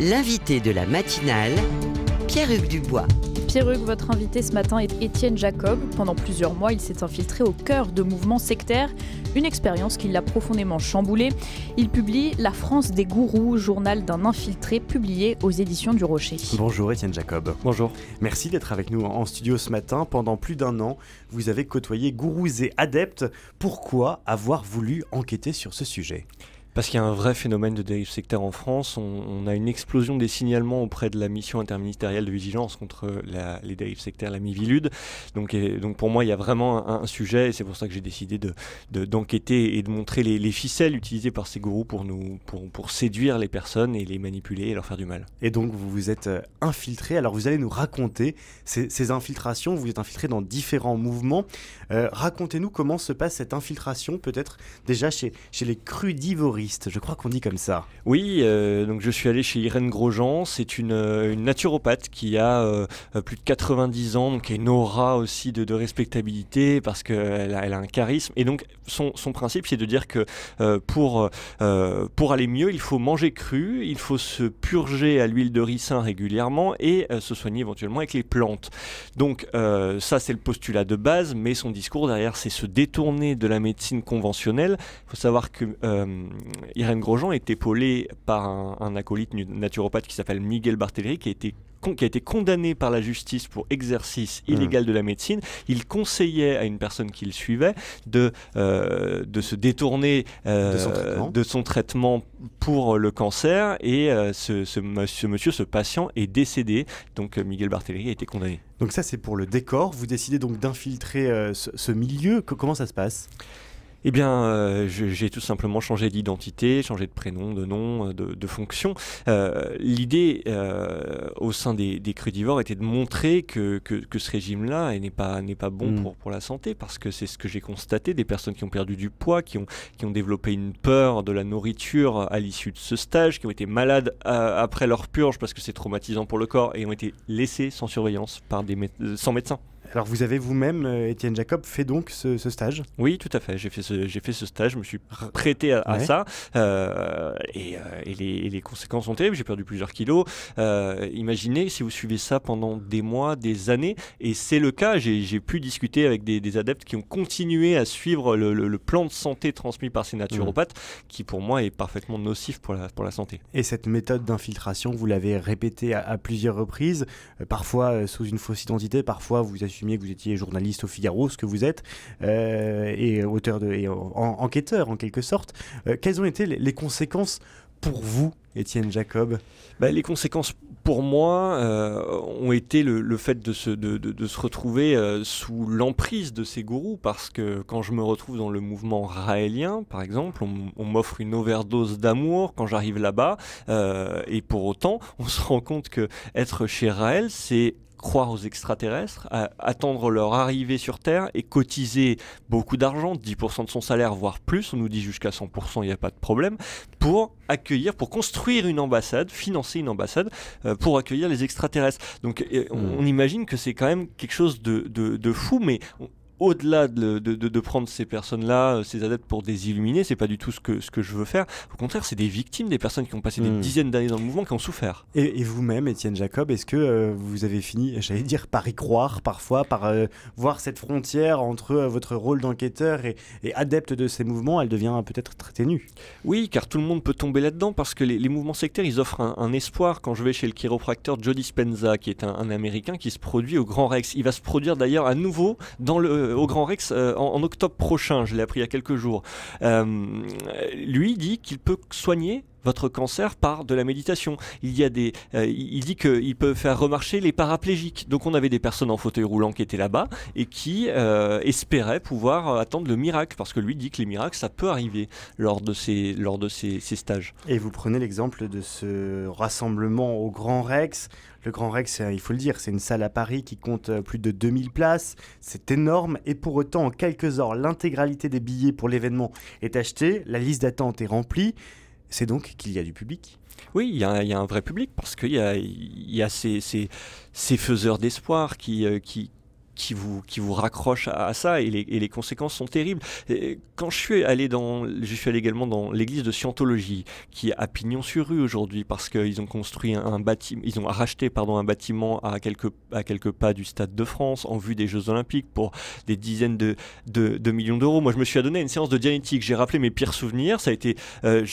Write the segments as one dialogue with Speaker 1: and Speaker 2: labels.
Speaker 1: l'invité de la matinale, Pierre-Hugues Dubois. Pierre-Hugues, votre invité ce matin est Étienne Jacob. Pendant plusieurs mois, il s'est infiltré au cœur de mouvements sectaires, une expérience qui l'a profondément chamboulé. Il publie La France des gourous, journal d'un infiltré publié aux éditions du Rocher. Bonjour Étienne Jacob. Bonjour. Merci d'être avec nous en studio ce matin. Pendant plus d'un an, vous avez côtoyé gourous et adeptes. Pourquoi avoir voulu enquêter sur ce sujet parce qu'il y a un vrai phénomène de dérive sectaire en France. On, a une
Speaker 2: explosion des signalements auprès de la mission interministérielle de vigilance contre les dérives sectaires, la Mivilude. Donc, et, donc pour moi, il y a vraiment un, sujet et c'est pour ça que j'ai décidé d'enquêter de, d'enquêter et de
Speaker 1: montrer les, ficelles utilisées par ces gourous pour, nous, pour, pour séduire les personnes et les manipuler et leur faire du mal. Et donc vous vous êtes euh, infiltré. Alors vous allez nous raconter ces, infiltrations. Vous êtes infiltré dans différents mouvements. Euh, racontez-nous comment se passe cette infiltration, peut-être déjà chez, chez les crudivories je crois qu'on dit comme ça. Oui, euh, donc je suis allé chez Irène
Speaker 2: Grosjean, c'est une, euh, naturopathe qui a euh, plus de 90 ans, donc qui a une aura aussi de, respectabilité parce qu'elle a, elle a, un charisme. Et donc son, principe, c'est de dire que pour, pour aller mieux, il faut manger cru, il faut se purger à l'huile de ricin régulièrement et se soigner éventuellement avec les plantes. Donc ça, c'est le postulat de base, mais son discours derrière, c'est se détourner de la médecine conventionnelle. Il faut savoir que Irène Grosjean est épaulée par un, acolyte naturopathe qui s'appelle Miguel Barthéléry, qui a été qui a été condamné par la justice pour exercice mmh. illégal de la médecine, il conseillait à une personne qu'il suivait de, euh, se détourner euh, de, son traitement pour le cancer et euh, ce, monsieur, ce patient est décédé. Donc Miguel Barthéléry a été condamné. Donc ça c'est pour le décor. Vous décidez donc d'infiltrer ce, milieu. comment ça se passe eh bien, euh, j'ai tout simplement changé d'identité, changé de prénom, de nom, euh, de, fonction. Euh, l'idée au sein des, des, crudivores était de montrer que, ce régime-là n'est pas, pas bon mm. pour, la santé, parce que c'est ce que j'ai constaté, des personnes qui ont perdu du poids, qui ont, qui ont développé une peur de la nourriture à l'issue de ce stage, qui ont été malades après leur purge parce que c'est traumatisant pour le corps, et ont été laissées sans surveillance par des médecins sans médecin.
Speaker 1: Alors vous avez vous-même, euh, Étienne Jacob, fait donc ce, stage
Speaker 2: Oui, tout à fait. J'ai fait, ce, j'ai fait ce stage, je me suis prêté à, ça. Euh, euh, et, les, et, les, conséquences sont terribles, j'ai perdu plusieurs kilos. imaginez si vous suivez ça pendant des mois, des années. Et c'est le cas, j'ai, pu discuter avec des, adeptes qui ont continué à suivre le, le, plan de santé transmis par ces naturopathes, mmh. qui pour moi est parfaitement nocif pour la, pour la santé.
Speaker 1: Et cette méthode d'infiltration, vous l'avez répétée à, plusieurs reprises, parfois sous une fausse identité, parfois vous assumez que vous étiez journaliste au Figaro, ce que vous êtes, euh, et auteur de, enquêteur en quelque sorte. Euh, quelles ont été les conséquences pour vous, Étienne Jacob bah,
Speaker 2: Les conséquences pour moi euh, ont été le, fait de se, de, de, se retrouver sous l'emprise de ces gourous, parce que quand je me retrouve dans le mouvement raélien, par exemple, on, m'offre une overdose d'amour quand j'arrive là-bas, et pour autant, on se rend compte que être chez Raël, c'est croire aux extraterrestres, attendre leur arrivée sur Terre et cotiser beaucoup d'argent, 10% de son salaire, voire plus, on nous dit jusqu'à 100%, il n'y a pas de problème, pour accueillir, pour construire une ambassade, financer une ambassade euh, pour accueillir les extraterrestres. Donc euh, on, hmm. imagine que c'est quand même quelque chose de, fou, mais au-delà de, prendre ces personnes-là, euh, ces adeptes pour désilluminer, illuminés, c'est pas du tout ce que, ce que je veux faire. Au contraire, c'est des victimes, des personnes qui ont passé des hmm. dizaines d'années dans le mouvement, qui ont souffert.
Speaker 1: Et, vous-même, Étienne Jacob, est-ce que euh, vous avez fini, j'allais dire, par y croire parfois, par euh, voir cette frontière entre votre rôle d'enquêteur et, adepte de ces mouvements, elle devient peut-être très ténue Oui, car tout le monde peut tomber là-dedans, parce que les, mouvements sectaires, ils offrent un, espoir.
Speaker 2: Quand je vais chez le chiropracteur Jody spenza qui est un Américain qui se produit au Grand Rex, il va se produire d'ailleurs à nouveau dans le euh, au Grand Rex euh, en, octobre prochain, je l'ai appris il y a quelques jours. Euh, lui dit qu'il peut soigner votre cancer par de la méditation. Il y a des, euh, il dit qu'il peut faire remarcher les paraplégiques. Donc on avait des personnes en fauteuil roulant qui étaient là-bas et qui euh, espéraient pouvoir euh, attendre le miracle parce que lui dit que les miracles ça peut arriver
Speaker 1: lors de ces, lors de ces, ces stages. Et vous prenez l'exemple de ce rassemblement au Grand Rex. Le Grand Rex, il faut le dire, c'est une salle à Paris qui compte plus de 2000 places. C'est énorme et pour autant, en quelques heures, l'intégralité des billets pour l'événement est achetée, la liste d'attente est remplie c'est donc qu'il y a du public.
Speaker 2: Oui, il y, a, un vrai public parce qu'il y a, ces, ces, faiseurs d'espoir qui, euh, qui vous, qui vous raccroche à, ça et les, et les, conséquences sont terribles. quand je suis allé dans, je suis allé également dans l'église de Scientologie qui est à Pignon-sur-Rue aujourd'hui parce qu'ils ont construit un, bâtiment, ils ont racheté pardon un bâtiment à quelques à quelques pas du Stade de France en vue des Jeux Olympiques pour des dizaines de, de, millions d'euros. Moi, je me suis adonné à une séance de dialectique. J'ai rappelé mes pires souvenirs. Ça a été euh,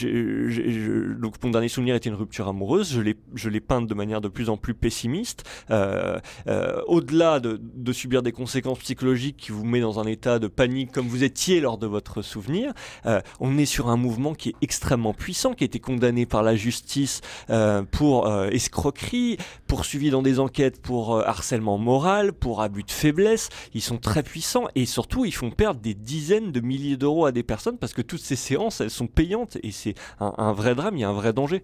Speaker 2: donc mon dernier souvenir était une rupture amoureuse. Je l'ai je l'ai peinte de manière de plus en plus pessimiste. Euh, euh, au-delà de, de subir des conséquences psychologiques qui vous met dans un état de panique comme vous étiez lors de votre souvenir. Euh, on est sur un mouvement qui est extrêmement puissant, qui a été condamné par la justice euh, pour euh, escroquerie, poursuivi dans des enquêtes pour harcèlement moral, pour abus de faiblesse. Ils sont très puissants et surtout ils font perdre des dizaines de milliers d'euros à des personnes parce que toutes ces séances, elles sont payantes et c'est un vrai drame, il y a un vrai danger.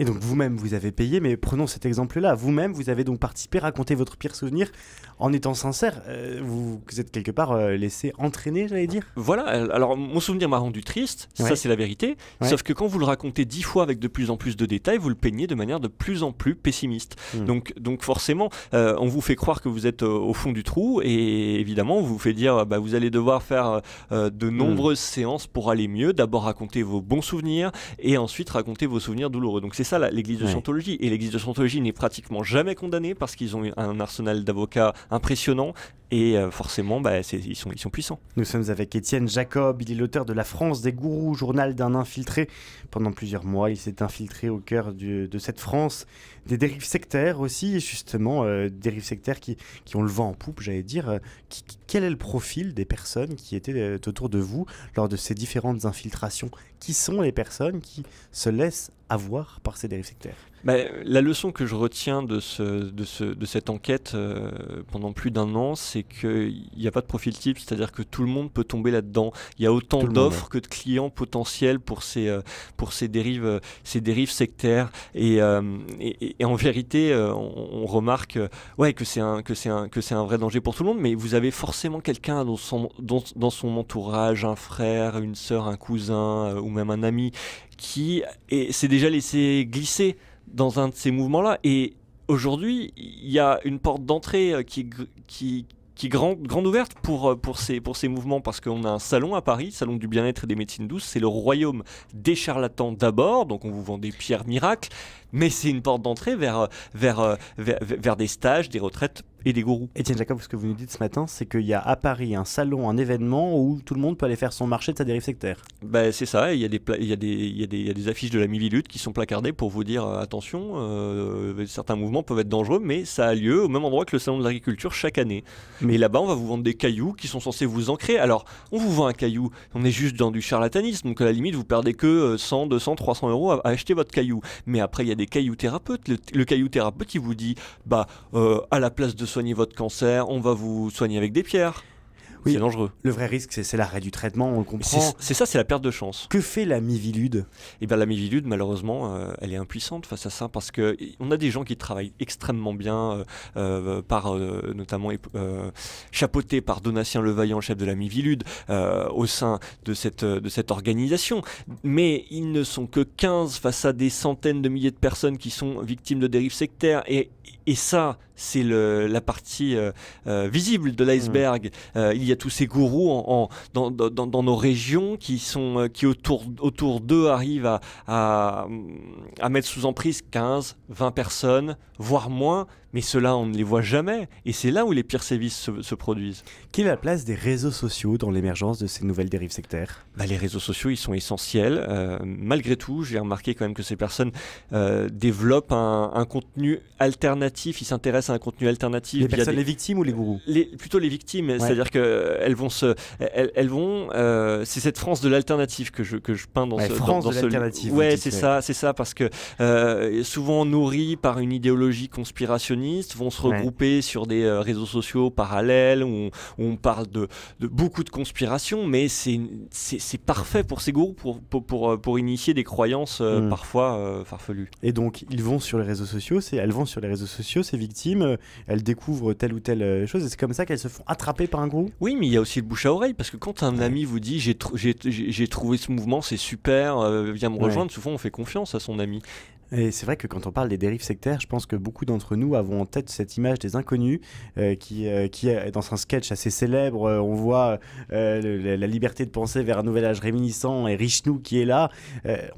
Speaker 1: Et donc vous-même, vous avez payé, mais prenons cet exemple-là. Vous-même, vous avez donc participé, raconté votre pire souvenir en étant sincère. Euh, vous, vous, êtes quelque part euh, laissé entraîner, j'allais dire. Voilà, euh, alors mon souvenir m'a rendu triste,
Speaker 2: ça c'est la vérité. Sauf que quand vous le racontez dix fois avec de plus en plus de détails, vous le peignez de manière de plus en plus pessimiste. Hmm. Donc, donc forcément, on vous fait croire que vous êtes au fond du trou et évidemment, on vous fait dire bah, vous allez devoir faire de hmm. nombreuses séances pour aller mieux. D'abord raconter vos bons souvenirs et ensuite raconter vos souvenirs douloureux. Donc c'est ça l'église de Scientologie. Et l'église de Scientologie n'est pratiquement jamais condamnée parce qu'ils ont un arsenal d'avocats impressionnant
Speaker 1: et euh, forcément, bah, ils, sont, ils sont puissants. Nous sommes avec Étienne Jacob, il est l'auteur de La France des gourous, journal d'un infiltré. Pendant plusieurs mois, il s'est infiltré au cœur de cette France, des dérives sectaires aussi, et justement, euh, dérives sectaires qui, ont le vent en poupe, j'allais dire. Euh, quel est le profil des personnes qui étaient autour de vous lors de ces différentes infiltrations Qui sont les personnes qui se laissent avoir par ces dérives sectaires
Speaker 2: bah, La leçon que je retiens de, ce, de cette enquête euh, pendant plus d'un an, c'est qu'il n'y a pas de profil type, c'est-à-dire que tout le monde peut tomber là-dedans. Il y a autant d'offres que de clients potentiels pour ces, euh, pour ces, dérives, euh, ces dérives sectaires. Et, en vérité, on, remarque ouais, que c'est un, un, un vrai danger pour tout le monde, mais vous avez forcément quelqu'un dans son, dans, son entourage, un frère, une sœur, un cousin ou même un ami qui s'est déjà laissé glisser dans un de ces mouvements-là. Et aujourd'hui, il y a une porte d'entrée euh, qui, qui, qui est grande, ouverte pour, euh, pour, ces, pour ces mouvements, parce qu'on a un salon à Paris, salon du bien-être et des médecines douces, c'est le royaume des charlatans d'abord, donc on vous vend des pierres miracles, mais c'est une porte d'entrée
Speaker 1: vers, euh, vers, vers, des stages, des retraites et des gourous. Etienne Jacob, ce que vous nous dites ce matin, c'est qu'il y a à Paris un salon, un événement où tout le monde peut aller faire son marché de sa dérive sectaire. Ben,
Speaker 2: c'est ça, il y, a des affiches de la Mivilude qui sont placardées pour vous dire euh, attention, euh, certains mouvements peuvent être dangereux, mais ça a lieu au même endroit que le salon de l'agriculture chaque année. Mais là-bas, on va vous vendre des cailloux qui sont censés vous ancrer. Alors, on vous vend un caillou, on est juste dans du charlatanisme, donc à la limite, vous perdez que 100, 200, 300 euros à, acheter votre caillou. Mais après, il y a des cailloux thérapeutes. Le, caillou thérapeute, qui vous dit, bah, euh, à la place de votre cancer, on va vous soigner avec des pierres. Oui, c'est dangereux. Le vrai risque, c'est l'arrêt du traitement, on comprend. C'est ça, c'est la perte de chance. Que fait la Mivilude Eh bien, la Mivilude, malheureusement, euh, elle est impuissante face à ça parce que on a des gens qui travaillent extrêmement bien, euh, euh, par notamment chapeauté par Donatien Levaillant, chef de la Mivilude, au sein de cette, de cette organisation. Mais ils ne sont que 15 face à des centaines de milliers de personnes qui sont victimes de dérives sectaires. Et, et ça, c'est la partie euh, euh, visible de l'iceberg. Mm. Euh, il y a tous ces gourous dans, nos régions qui, sont, qui autour, autour d'eux arrivent à, à, mettre sous emprise 15, 20 personnes, voire moins, mais ceux-là, on ne les voit jamais. Et c'est là où les pires sévices se, produisent.
Speaker 1: Quelle est la place des réseaux sociaux dans l'émergence de ces nouvelles dérives sectaires bah, Les réseaux sociaux, ils sont
Speaker 2: essentiels. malgré tout, j'ai remarqué quand même que ces personnes développent un, un, contenu alternatif. Ils s'intéressent c'est un contenu alternatif. Les personnes, les victimes ou les gourous Plutôt les victimes, c'est-à-dire qu'elles vont se, elles, vont. Euh, c'est cette France de l'alternative que je que je peins dans ouais, ce France de l'alternative. Oui, Ouais, c'est ça, c'est ça, parce que euh, souvent nourries par une idéologie conspirationniste, vont se regrouper sur des euh, réseaux sociaux parallèles où on, parle de, beaucoup de conspirations, mais c'est c'est parfait pour ces gourous pour pour, pour, initier des croyances mm. parfois farfelues.
Speaker 1: Et donc ils vont sur les réseaux sociaux, c'est elles vont sur les réseaux sociaux, ces victimes euh, elles découvrent telle ou telle euh, chose, et c'est comme ça qu'elles se font attraper par un groupe. Oui, mais il y a aussi le bouche à oreille, parce que quand un ami vous dit j'ai trouvé ce mouvement,
Speaker 2: c'est super, euh, viens me rejoindre,
Speaker 1: souvent on fait confiance à son ami. Et c'est vrai que quand on parle des dérives sectaires, je pense que beaucoup d'entre nous avons en tête cette image des inconnus euh, qui, euh, dans un sketch assez célèbre, euh, on voit la liberté de penser vers un nouvel âge réminiscent et Richnou qui est là.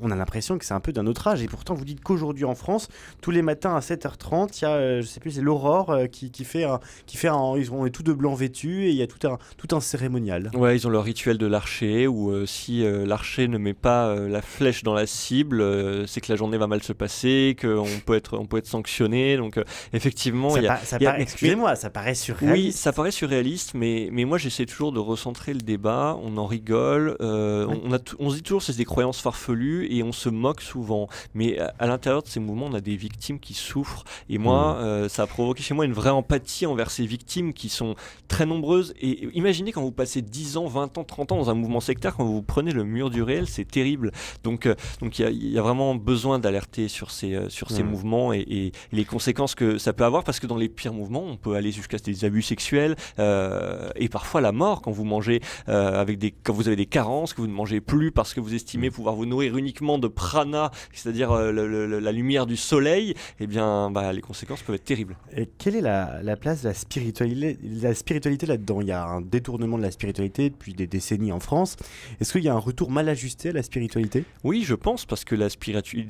Speaker 1: on a l'impression que c'est un peu d'un autre âge. Et pourtant, vous dites qu'aujourd'hui en France, tous les matins à 7h30, il y a, je sais plus, c'est l'aurore qui, fait un, qui fait un, ils ont, tous tout de blanc vêtus et il y a tout un, tout un cérémonial.
Speaker 2: Ouais, ils ont leur rituel de l'archer où si l'archer ne met pas la flèche dans la cible, c'est que la journée va mal se passé, qu'on peut être, on peut être sanctionné. Donc euh, effectivement, il y a, excusez-moi, ça
Speaker 1: paraît surréaliste. Oui,
Speaker 2: ça paraît surréaliste, mais mais moi j'essaie toujours de recentrer le débat. On en rigole, euh, on, a on se dit toujours c'est des croyances farfelues et on se moque souvent. Mais à, l'intérieur de ces mouvements, on a des victimes qui souffrent. Et moi, mmh. euh, ça a provoqué chez moi une vraie empathie envers ces victimes qui sont très nombreuses. Et imaginez quand vous passez 10 ans, 20 ans, 30 ans dans un mouvement sectaire, quand vous prenez le mur du réel, c'est terrible. Donc donc il y a vraiment besoin d'alerter sur ces, euh, sur ces mouvements et, les conséquences que ça peut avoir, parce que dans les pires mouvements, on peut aller jusqu'à des abus sexuels euh, et parfois la mort quand vous mangez euh, avec des, quand vous avez des carences, que vous ne mangez plus parce que vous estimez mm. pouvoir vous nourrir uniquement de prana, c'est-à-dire la lumière du soleil, et eh bien, bah, les conséquences peuvent être terribles.
Speaker 1: Et quelle est la, place de la spiritualité, la spiritualité là-dedans Il y a un détournement de la spiritualité depuis des décennies en France. Est-ce qu'il y a un retour mal ajusté à la spiritualité Oui, je pense, parce que la,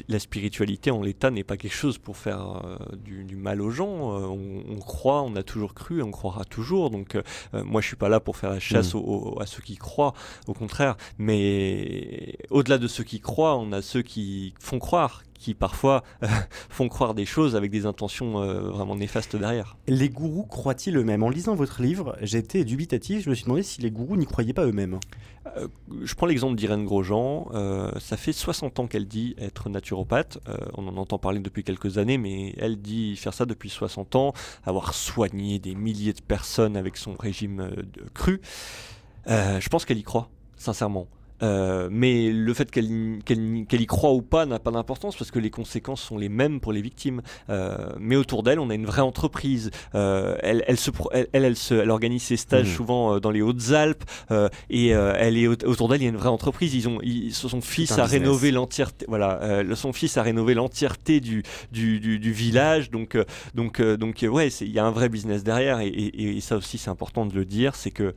Speaker 1: la spiritualité en l'état n'est pas quelque chose pour faire
Speaker 2: euh, du, mal aux gens. Euh, on, croit, on a toujours cru, on croira toujours. Donc euh, moi je suis pas là pour faire la chasse mm. à ceux qui croient, au contraire. Mais au-delà de ceux qui croient, on a ceux qui font croire, qui parfois font croire des choses avec des intentions euh, vraiment néfastes derrière.
Speaker 1: Les gourous croient-ils eux-mêmes En lisant votre livre, j'étais
Speaker 2: dubitatif, je me suis demandé si les gourous n'y croyaient pas eux-mêmes. Euh, je prends l'exemple d'Irène Grosjean, euh, ça fait 60 ans qu'elle dit être naturopathe, on en entend parler depuis quelques années, mais elle dit faire ça depuis 60 ans, avoir soigné des milliers de personnes avec son régime cru. je pense qu'elle y croit, sincèrement. Euh, mais le fait qu'elle qu'elle y croit ou pas n'a pas d'importance parce que les conséquences sont les mêmes pour les victimes. Euh, mais autour d'elle, on a une vraie entreprise. Euh, elle, elle, se, elle, elle, organise ses stages hmm. souvent dans les Hautes-Alpes et elle est, autour d'elle, il y a une vraie entreprise. Ils ont, ils, son, fils a rénové l'entièreté, voilà, son fils a rénové l'entièreté du, du, du, village. Donc, donc, donc ouais, il y a un vrai business derrière et ça aussi, c'est important de le dire c'est que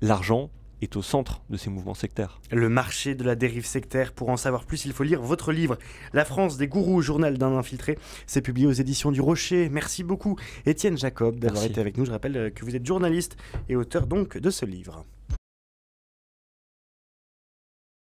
Speaker 2: l'argent, est au centre de ces mouvements sectaires.
Speaker 1: Le marché de la dérive sectaire, pour en savoir plus, il faut lire votre livre La France des gourous, journal d'un infiltré. C'est publié aux éditions du Rocher. Merci beaucoup Étienne Jacob d'avoir été avec nous. Je rappelle euh, que vous êtes journaliste et auteur donc de ce livre.